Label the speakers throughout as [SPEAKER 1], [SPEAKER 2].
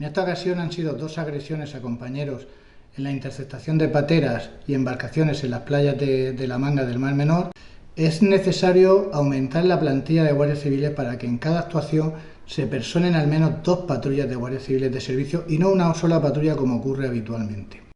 [SPEAKER 1] En esta ocasión han sido dos agresiones a compañeros en la interceptación de pateras y embarcaciones en las playas de, la manga del Mar Menor. Es necesario aumentar la plantilla de guardias civiles para que en cada actuación se personen al menos dos patrullas de guardias civiles de servicio y no una sola patrulla como ocurre habitualmente.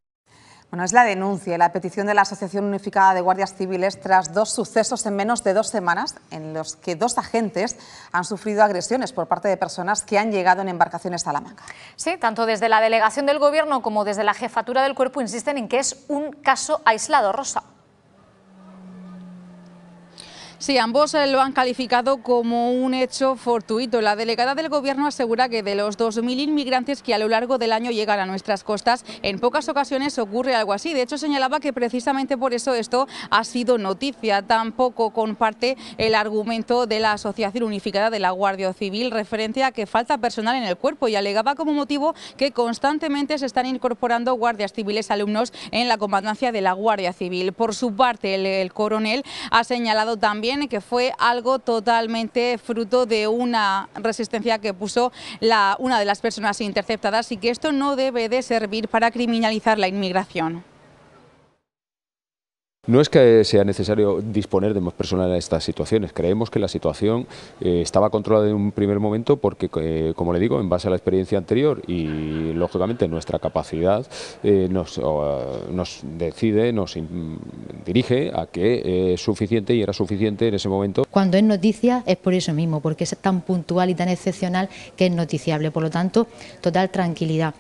[SPEAKER 2] Bueno, es la denuncia y la petición de la Asociación Unificada de Guardias Civiles tras dos sucesos en menos de dos semanas en los que dos agentes han sufrido agresiones por parte de personas que han llegado en embarcaciones a la Salamanca.
[SPEAKER 3] Sí, tanto desde la delegación del Gobierno como desde la jefatura del cuerpo insisten en que es un caso aislado, Rosa. Sí, ambos eh, lo han calificado como un hecho fortuito. La delegada del Gobierno asegura que de los 2.000 inmigrantes que a lo largo del año llegan a nuestras costas, en pocas ocasiones ocurre algo así. De hecho, señalaba que precisamente por eso esto ha sido noticia. Tampoco comparte el argumento de la Asociación Unificada de la Guardia Civil referencia a que falta personal en el cuerpo y alegaba como motivo que constantemente se están incorporando guardias civiles alumnos en la comandancia de la Guardia Civil. Por su parte, el coronel ha señalado también que fue algo totalmente fruto de una resistencia que puso una de las personas interceptadas y que esto no debe de servir para criminalizar la inmigración.
[SPEAKER 4] No es que sea necesario disponer de más personal en estas situaciones, creemos que la situación eh, estaba controlada en un primer momento porque, eh, como le digo, en base a la experiencia anterior y, lógicamente, nuestra capacidad eh, nos, decide, nos dirige a que es suficiente y era suficiente en ese momento. Cuando
[SPEAKER 3] es noticia es por eso mismo, porque es tan puntual y tan excepcional que es noticiable, por lo tanto, total tranquilidad.